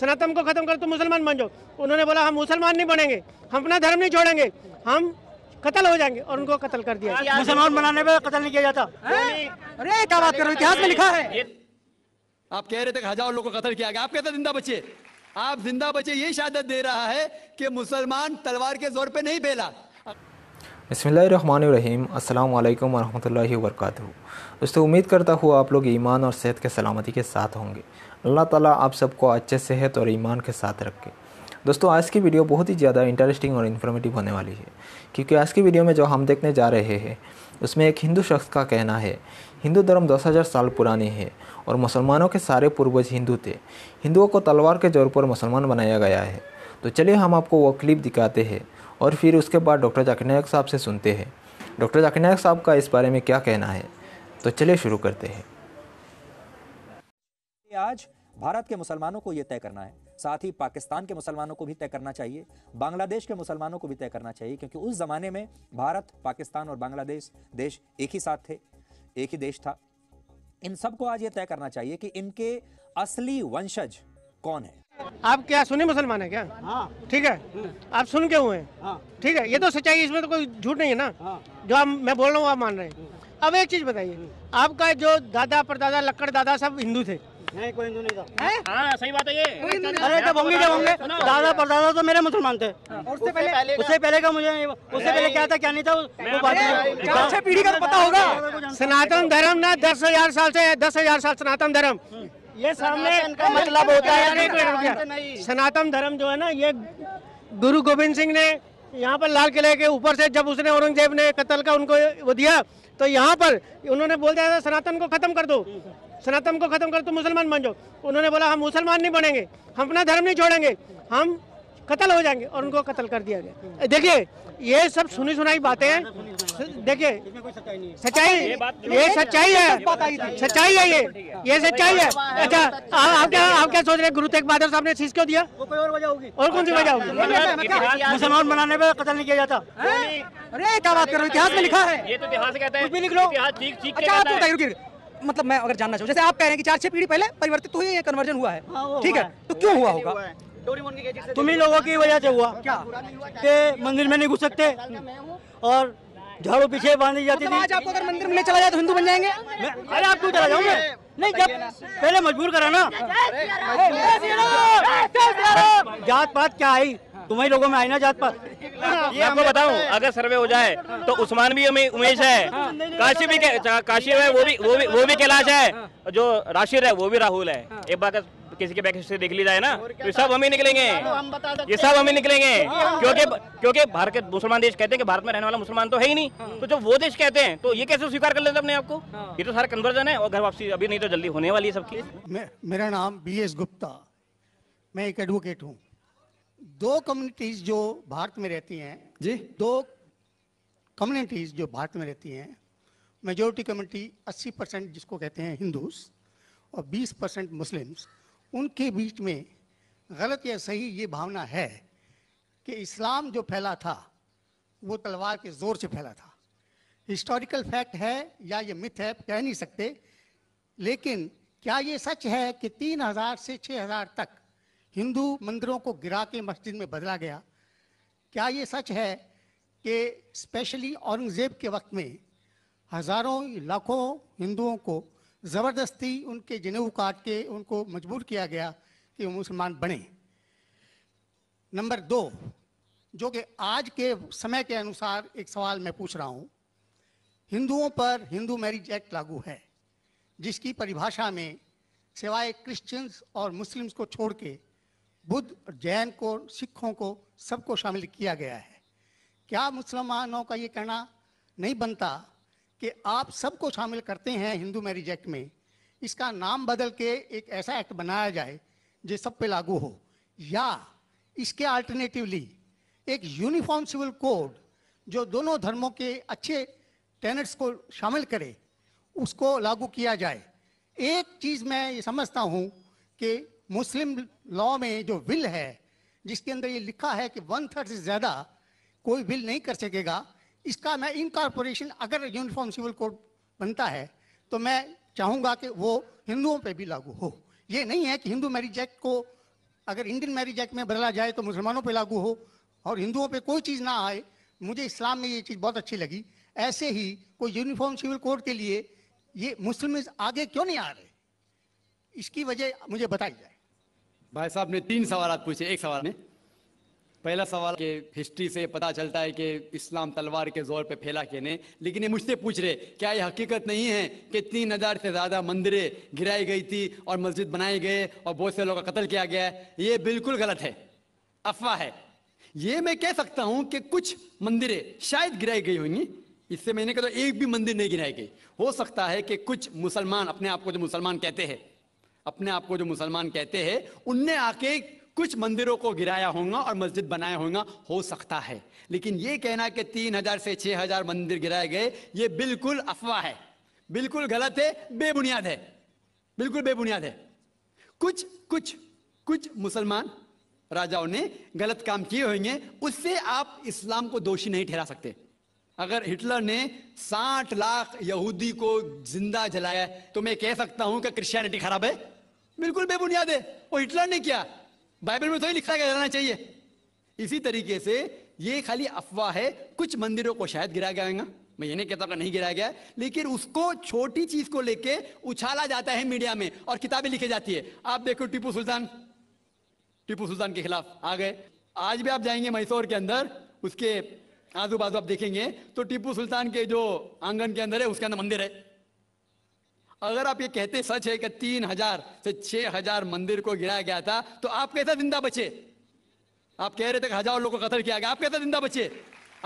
सनातन को खत्म कर तो मुसलमान बन जाओ उन्होंने बोला हम मुसलमान नहीं बनेंगे हम अपना धर्म नहीं छोड़ेंगे हम कत्ल हो जाएंगे और उनको कत्ल कर दिया मुसलमान बनाने में कत्ल नहीं किया जाता अरे क्या बात करो इतिहास में लिखा है आप कह रहे थे हजारों लोगों को कत्ल किया गया आप कहते जिंदा बचे आप जिंदा बचे ये शहादत दे रहा है कि मुसलमान तलवार के जोर पे नहीं बेला बसमीम् अल्लाम वरहमल वर्क दोस्तों उम्मीद करता हुआ आप लोग ईमान और सेहत के सलामती के साथ होंगे अल्लाह ताला आप सबको अच्छे सेहत और ईमान के साथ रखे दोस्तों आज की वीडियो बहुत ही ज़्यादा इंटरेस्टिंग और इन्फॉर्मेटिव होने वाली है क्योंकि आज की वीडियो में जो हम देखने जा रहे हैं उसमें एक हिंदू शख्स का कहना है हिंदू धर्म दस हज़ार साल पुरानी है और मुसलमानों के सारे पूर्वज हिंदू थे हिंदुओं को तलवार के जोर पर मुसलमान बनाया गया है तो चलिए हम आपको वो क्लिप दिखाते हैं और फिर उसके बाद डॉक्टर जाकिर नायक साहब से सुनते हैं डॉक्टर जाकिर नायक साहब का इस बारे में क्या कहना है तो चलिए शुरू करते हैं आज भारत के मुसलमानों को यह तय करना है साथ ही पाकिस्तान के मुसलमानों को भी तय करना चाहिए बांग्लादेश के मुसलमानों को भी तय करना चाहिए क्योंकि उस ज़माने में भारत पाकिस्तान और बांग्लादेश देश एक ही साथ थे एक ही देश था इन सबको आज ये तय करना चाहिए कि इनके असली वंशज कौन है आप क्या सुने मुसलमान है क्या हाँ। ठीक है हम्म। आप सुन के हुए हैं हाँ। ठीक है ये तो सच्चाई इसमें तो कोई झूठ नहीं है ना हाँ। जो आप मैं बोल रहा हूँ आप मान रहे हैं हम्म। अब एक चीज बताइए हम्म। आपका जो दादा परदादा लक्कड़ दादा सब हिंदू थे नहीं कोई हिंदू नहीं था हाँ सही बात है ये अरे होंगे होंगे दादा परदादा तो मेरे मुसलमान थे उससे पहले उससे पहले का मुझे उससे पहले क्या था क्या नहीं था वो बात पीढ़ी का तो पता होगा सनातन धर्म ना दस हजार साल से दस हजार साल सनातन धर्म ये सामने का मतलब होता है सनातन धर्म जो है ना ये गुरु गोविंद सिंह ने यहाँ पर लाल किले के ऊपर से जब उसने औरंगजेब ने कत्ल का उनको वो दिया तो यहाँ पर उन्होंने बोल दिया था सनातन को खत्म कर दो सनातन को खत्म कर दो मुसलमान बन जाओ उन्होंने बोला हम मुसलमान नहीं बनेंगे हम अपना धर्म नहीं छोड़ेंगे हम कत्ल हो जाएंगे और उनको कत्ल कर दिया गया देखिए ये सब सुनी सुनाई बातें हैं देखिए सच्चाई ये सच्चाई है सच्चाई है ये ये सच्चाई है अच्छा आप क्या आप क्या सोच रहे गुरु तेग बहादुर साहब ने चीज क्यों दिया और कौन सी अच्छा, वजह होगी तो मुसलमान बनाने में कत्ल नहीं किया जाता अरे क्या बात कर रहे हो इतिहास में लिखा है ये तो इतिहास कहता है भी लिख लो अच्छा आप बताइए मतलब मैं अगर जानना चाहूँ जैसे आप कह रहे हैं कि चार छह पीढ़ी पहले परिवर्तित हुई ये कन्वर्जन हुआ है हाँ, ठीक है तो क्यों हुआ होगा तुम ही लोगों की वजह से हुआ क्या के मंदिर में नहीं घुस सकते और झाड़ू पीछे बांधी जाती मतलब थी आपको अगर मंदिर में चला जाए तो हिंदू बन जाएंगे अरे आप क्यों चला जाओगे नहीं जब पहले मजबूर करा ना जात पात क्या आई तुम्हारी लोगों में आई ना जात पात ये आपको बताऊं अगर सर्वे हो जाए तो उस्मान भी उमेश है हाँ। हाँ। काशी भी काशी है वो भी वो भी वो भी कैलाश है हाँ। जो राशिद है वो भी राहुल है एक बात किसी के बैक से देख ली जाए ना तो सब हम ही निकलेंगे ये सब हम ही निकलेंगे हाँ, हाँ, हाँ। क्योंकि क्योंकि भारत के मुसलमान देश कहते हैं कि भारत में रहने वाला मुसलमान तो है ही नहीं तो जब वो देश कहते हैं तो ये कैसे स्वीकार कर लेते अपने आपको ये तो सारा कन्वर्जन है और घर वापसी अभी नहीं तो जल्दी होने वाली है सबकी मेरा नाम बी गुप्ता मैं एक एडवोकेट हूँ दो कम्युनिटीज जो भारत में रहती हैं जी दो कम्युनिटीज जो भारत में रहती हैं मेजोरिटी कम्युनिटी 80 परसेंट जिसको कहते हैं हिंदूस और 20 परसेंट मुस्लिम्स उनके बीच में गलत या सही ये भावना है कि इस्लाम जो फैला था वो तलवार के ज़ोर से फैला था हिस्टोरिकल फैक्ट है या ये मिथ है कह नहीं सकते लेकिन क्या ये सच है कि 3000 से 6000 तक हिंदू मंदिरों को गिरा के मस्जिद में बदला गया क्या ये सच है कि स्पेशली औरंगज़ेब के वक्त में हज़ारों लाखों हिंदुओं को ज़बरदस्ती उनके जनेऊ काट के उनको मजबूर किया गया कि वो मुसलमान बने नंबर दो जो कि आज के समय के अनुसार एक सवाल मैं पूछ रहा हूँ हिंदुओं पर हिंदू मैरिज एक्ट लागू है जिसकी परिभाषा में सिवाय क्रिश्चियंस और मुस्लिम्स को छोड़ के बुद्ध जैन को सिखों को सबको शामिल किया गया है क्या मुसलमानों का ये कहना नहीं बनता कि आप सबको शामिल करते हैं हिंदू मैरिज एक्ट में इसका नाम बदल के एक ऐसा एक्ट बनाया जाए जो सब पे लागू हो या इसके अल्टरनेटिवली एक यूनिफॉर्म सिविल कोड जो दोनों धर्मों के अच्छे टेनेट्स को शामिल करे उसको लागू किया जाए एक चीज़ मैं ये समझता हूँ कि मुस्लिम लॉ में जो विल है जिसके अंदर ये लिखा है कि वन थर्ड से ज़्यादा कोई विल नहीं कर सकेगा इसका मैं इनकॉर्पोरेशन अगर यूनिफॉर्म सिविल कोड बनता है तो मैं चाहूँगा कि वो हिंदुओं पे भी लागू हो ये नहीं है कि हिंदू मैरिज एक्ट को अगर इंडियन मैरिज एक्ट में बदला जाए तो मुसलमानों पे लागू हो और हिंदुओं पे कोई चीज़ ना आए मुझे इस्लाम में ये चीज़ बहुत अच्छी लगी ऐसे ही कोई यूनिफॉर्म सिविल कोड के लिए ये मुस्लिम आगे क्यों नहीं आ रहे इसकी वजह मुझे बताई जाए भाई साहब ने तीन सवाल पूछे एक सवाल में पहला सवाल के हिस्ट्री से पता चलता है कि इस्लाम तलवार के जोर पे फैला के ने लेकिन ये मुझसे पूछ रहे क्या ये हकीकत नहीं है कि तीन हज़ार से ज़्यादा मंदिरें गिराई गई थी और मस्जिद बनाए गए और बहुत से लोगों का कत्ल किया गया ये बिल्कुल गलत है अफवाह है ये मैं कह सकता हूँ कि कुछ मंदिरें शायद गिराई गई होंगी इससे मैंने कहा तो एक भी मंदिर नहीं गिराई गई हो सकता है कि कुछ मुसलमान अपने आप को जो मुसलमान कहते हैं अपने आप को जो मुसलमान कहते हैं उनने आके कुछ मंदिरों को गिराया होगा और मस्जिद बनाया होगा हो सकता है लेकिन ये कहना कि तीन हजार से छह हजार मंदिर गिराए गए ये बिल्कुल अफवाह है बिल्कुल गलत है बेबुनियाद है बिल्कुल बेबुनियाद है कुछ कुछ कुछ मुसलमान राजाओं ने गलत काम किए होंगे उससे आप इस्लाम को दोषी नहीं ठहरा सकते अगर हिटलर ने 60 लाख यहूदी को जिंदा जलाया तो मैं कह सकता हूं कि क्रिश्चियनिटी खराब है बिल्कुल बेबुनियाद है वो हिटलर ने किया बाइबल में तो ही लिखा गया चाहिए इसी तरीके से ये खाली अफवाह है कुछ मंदिरों को शायद गिरा गया मैं ये नहीं कहता नहीं गिराया गया लेकिन उसको छोटी चीज को लेके उछाला जाता है मीडिया में और किताबें लिखी जाती है आप देखो टीपू सुल्तान टीपू सुल्तान के खिलाफ आ गए आज भी आप जाएंगे मैसूर के अंदर उसके आजू बाजू आप देखेंगे तो टीपू सुल्तान के जो आंगन के अंदर है उसके अंदर मंदिर है अगर आप ये कहते सच है कि तीन हजार से छह हजार मंदिर को गिराया गया था तो आप कैसा जिंदा बचे आप कह रहे थे हजारों लोगों को कतल किया गया आप कैसा जिंदा बचे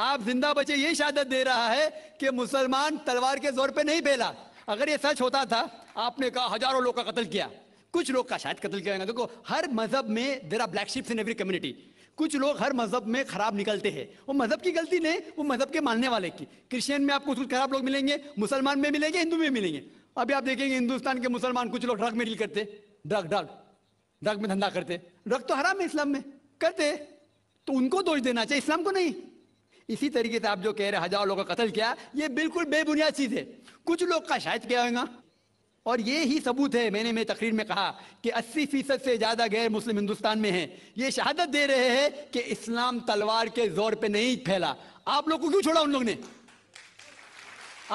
आप जिंदा बचे ये शहादत दे रहा है कि मुसलमान तलवार के जोर पे नहीं फैला अगर ये सच होता था आपने कहा हजारों लोग का कत्ल किया कुछ लोग का शायद कत्ल किया देखो हर मजहब में there are black sheeps in every community कुछ लोग हर मजहब में खराब निकलते हैं वो मजहब की गलती नहीं वो मजहब के मानने वाले की क्रिश्चियन में आपको कुछ खराब लोग मिलेंगे मुसलमान में मिलेंगे हिंदू में मिलेंगे अभी आप देखेंगे हिंदुस्तान के मुसलमान कुछ लोग ड्रग में डील करते ड्रग ड्रग ड्रग में धंधा करते ड्रग तो हराम है इस्लाम में करते तो उनको दोष देना चाहिए इस्लाम को नहीं इसी तरीके से आप जो कह रहे हजारों लोगों का कत्ल किया ये बिल्कुल बेबुनियाद चीज़ है कुछ लोग का शायद क्या होगा और ये ही सबूत है मैंने मेरी तकरीर में कहा कि 80 फीसद से ज़्यादा गैर मुस्लिम हिंदुस्तान में हैं ये शहादत दे रहे हैं कि इस्लाम तलवार के जोर पे नहीं फैला आप लोग को क्यों छोड़ा उन लोग ने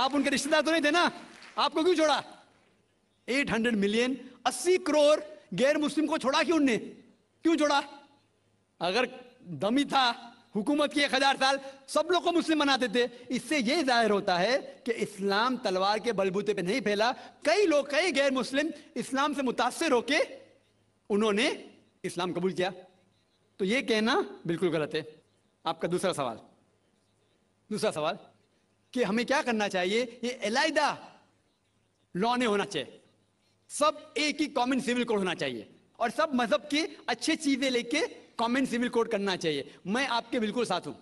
आप उनके रिश्तेदार तो नहीं थे ना आपको क्यों छोड़ा 800 मिलियन 80 करोड़ गैर मुस्लिम को छोड़ा क्यों उनने क्यों छोड़ा अगर दमी था हुकूमत की एक हजार साल सब लोग को मुस्लिम बनाते थे इससे यह जाहिर होता है कि इस्लाम तलवार के बलबूते पे नहीं फैला कई लोग कई गैर मुस्लिम इस्लाम से मुतासर होके उन्होंने इस्लाम कबूल किया तो यह कहना बिल्कुल गलत है आपका दूसरा सवाल दूसरा सवाल कि हमें क्या करना चाहिए ये अलायदा लॉ नहीं होना चाहिए सब एक ही कॉमन सिविल कोड होना चाहिए और सब मजहब की अच्छी चीजें लेके कॉमन सिविल कोड करना चाहिए मैं आपके बिल्कुल साथ हूं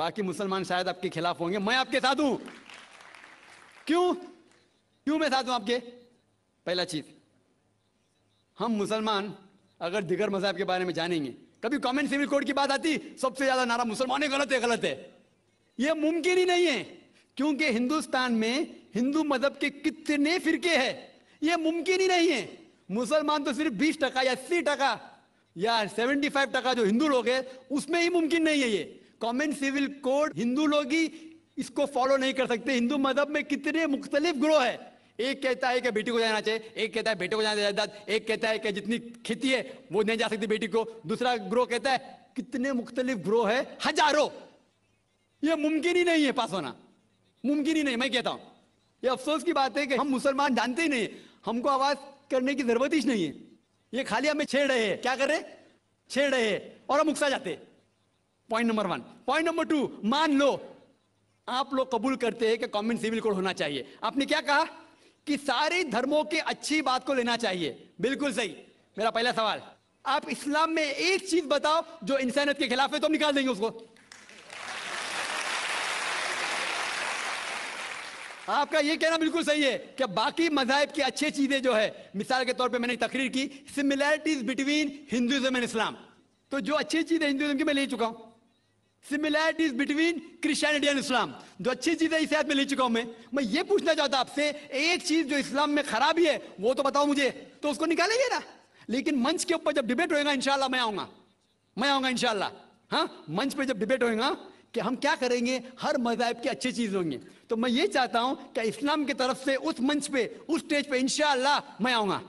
बाकी मुसलमान शायद आपके खिलाफ होंगे मैं आपके साथ हूं क्यों क्यों मैं साथ हूं आपके पहला चीज हम मुसलमान अगर दिगर मजहब के बारे में जानेंगे कभी कॉमन सिविल कोड की बात आती सबसे ज्यादा नारा मुसलमान गलत है गलत है यह मुमकिन ही नहीं है क्योंकि हिंदुस्तान में हिंदू मजहब के कितने फिरके हैं ये मुमकिन ही नहीं है मुसलमान तो सिर्फ बीस टका या अस्सी टका या सेवेंटी फाइव टका जो हिंदू लोग हैं उसमें ही मुमकिन नहीं है ये कॉमन सिविल कोड हिंदू लोग ही इसको फॉलो नहीं कर सकते हिंदू मजहब में कितने मुख्तलिफ ग्रोह है एक कहता है कि बेटी को जाना चाहिए एक कहता है बेटे को जाना चाहिए एक कहता है कि जितनी खेती है वो नहीं जा सकती बेटी को दूसरा ग्रोह कहता है कितने मुख्तलिफ ग्रोह है हजारों ये मुमकिन ही नहीं है पास होना मुमकिन ही नहीं मैं कहता हूं ये अफसोस की बात है कि हम मुसलमान जानते ही नहीं हमको आवाज करने की जरूरत ही नहीं है ये खाली हमें छेड़ रहे हैं क्या कर रहे छेड़ रहे हैं और हम उकसा जाते point number one point number two मान लो आप लोग कबूल करते हैं कि कॉमन सिविल कोड होना चाहिए आपने क्या कहा कि सारे धर्मों की अच्छी बात को लेना चाहिए बिल्कुल सही मेरा पहला सवाल आप इस्लाम में एक चीज बताओ जो इंसानियत के खिलाफ है तो हम निकाल देंगे उसको आपका ये कहना बिल्कुल सही है कि बाकी मजाहब की अच्छी चीज़ें जो है मिसाल के तौर पे मैंने तकरीर की similarities between Hinduism and Islam तो जो अच्छी चीज़ें हिंदुज़म की मैं ले चुका हूं similarities between Christianity and Islam जो अच्छी चीजें है इस में ले चुका हूं मैं मैं ये पूछना चाहता आपसे एक चीज़ जो इस्लाम में खराबी है वो तो बताओ मुझे तो उसको निकालेंगे ना लेकिन मंच के ऊपर जब डिबेट होगा इंशाल्लाह मैं आऊंगा मैं आऊंगा इंशाल्लाह हाँ मंच पर जब डिबेट होगा कि हम क्या करेंगे हर मजहब की अच्छी चीज़ होंगे तो मैं ये चाहता हूं कि इस्लाम की तरफ से उस मंच पे उस स्टेज पे इनशाला मैं आऊंगा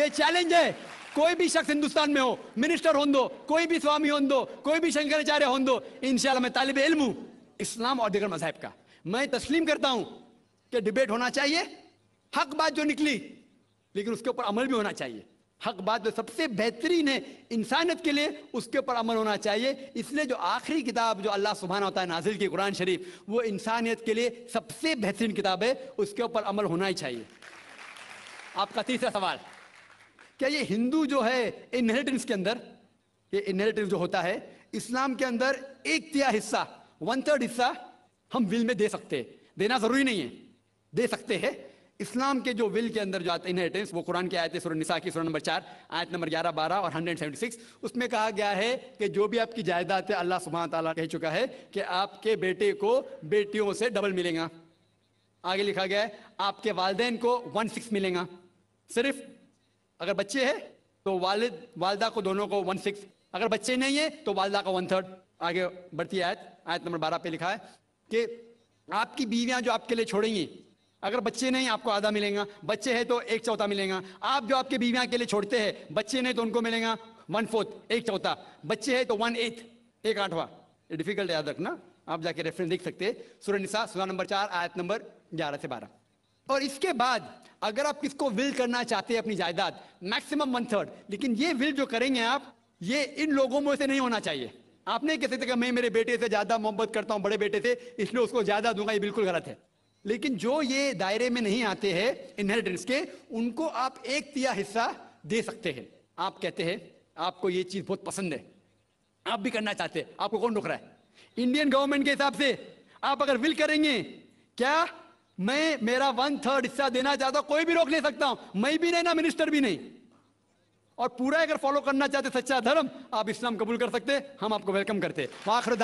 ये चैलेंज है कोई भी शख्स हिंदुस्तान में हो मिनिस्टर हों दो कोई भी स्वामी हों दो कोई भी शंकराचार्य हों दो इनशाला मैं तालब इल्म हूं इस्लाम और दिगर मज़ाहब का मैं तस्लीम करता हूं कि डिबेट होना चाहिए हक बात जो निकली लेकिन उसके ऊपर अमल भी होना चाहिए हक बात जो सबसे बेहतरीन है इंसानियत के लिए उसके ऊपर अमल होना चाहिए इसलिए जो आखिरी किताब जो अल्लाह सुबहाना होता है नाजिल की कुरान शरीफ वो इंसानियत के लिए सबसे बेहतरीन किताब है उसके ऊपर अमल होना ही चाहिए आपका तीसरा सवाल क्या ये हिंदू जो है इनहेरिटेंस के अंदर ये इनहेरिटेंस जो होता है इस्लाम के अंदर एक तिया हिस्सा वन थर्ड हिस्सा हम विल में दे सकते हैं देना जरूरी नहीं है दे सकते हैं इस्लाम के जो विल के अंदर जो आते हैं इनहेरिटेंस वो कुरान की आयतें सुरन निसा की सुरन नंबर चार आयत नंबर ग्यारह बारह और हंड्रेड सेवेंटी सिक्स उसमें कहा गया है कि जो भी आपकी जायदाद है अल्लाह सुबह तला कह चुका है कि आपके बेटे को बेटियों से डबल मिलेगा आगे लिखा गया है आपके वालदेन को वन सिक्स मिलेगा सिर्फ अगर बच्चे हैं तो वालिद वालदा को दोनों को वन सिक्स अगर बच्चे नहीं है तो वालदा का वन थर्ड आगे बढ़ती आयत आयत नंबर बारह पे लिखा है कि आपकी बीवियां जो आपके लिए छोड़ेंगी अगर बच्चे नहीं आपको आधा मिलेगा बच्चे हैं तो एक चौथा मिलेगा आप जो आपके बीवियां के लिए छोड़ते हैं बच्चे नहीं तो उनको मिलेगा वन फोर्थ एक चौथा बच्चे तो है तो वन एथ एक आठवा डिफिकल्ट याद रखना आप जाके रेफरेंस देख सकते हैं सूर्य निशा सूर्य नंबर चार आयत नंबर ग्यारह से बारह और इसके बाद अगर आप किसको विल करना चाहते हैं अपनी जायदाद मैक्सिमम वन थर्ड लेकिन ये विल जो करेंगे आप ये इन लोगों में से नहीं होना चाहिए आप नहीं कह सकते मैं मेरे बेटे से ज्यादा मोहब्बत करता हूँ बड़े बेटे से इसलिए उसको ज्यादा दूंगा ये बिल्कुल गलत है लेकिन जो ये दायरे में नहीं आते हैं इनहेरिटेंस के उनको आप एक तिया हिस्सा दे सकते हैं आप कहते हैं आपको ये चीज बहुत पसंद है आप भी करना चाहते हैं आपको कौन रोक रहा है इंडियन गवर्नमेंट के हिसाब से आप अगर विल करेंगे क्या मैं मेरा वन थर्ड हिस्सा देना चाहता हूं कोई भी रोक ले सकता हूं मैं भी नहीं ना मिनिस्टर भी नहीं और पूरा अगर फॉलो करना चाहते सच्चा धर्म आप इस्लाम कबूल कर सकते हम आपको वेलकम करते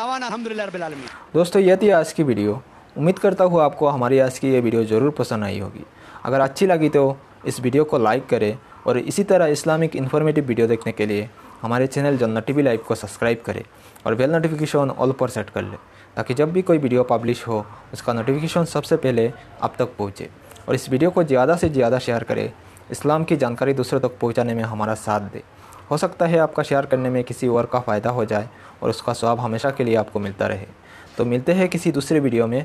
दावान दोस्तों ये थी आज की वीडियो उम्मीद करता हूँ आपको हमारी आज की ये वीडियो ज़रूर पसंद आई होगी अगर अच्छी लगी तो इस वीडियो को लाइक करें और इसी तरह इस्लामिक इन्फॉर्मेटिव वीडियो देखने के लिए हमारे चैनल जन्ना टी लाइव को सब्सक्राइब करें और बेल नोटिफिकेशन ऑल पर सेट कर लें ताकि जब भी कोई वीडियो पब्लिश हो उसका नोटिफिकेशन सबसे पहले आप तक पहुँचे और इस वीडियो को ज़्यादा से ज़्यादा शेयर करें इस्लाम की जानकारी दूसरों तक पहुँचाने में हमारा साथ दे हो सकता है आपका शेयर करने में किसी और का फ़ायदा हो जाए और उसका स्वाब हमेशा के लिए आपको मिलता रहे तो मिलते हैं किसी दूसरे वीडियो में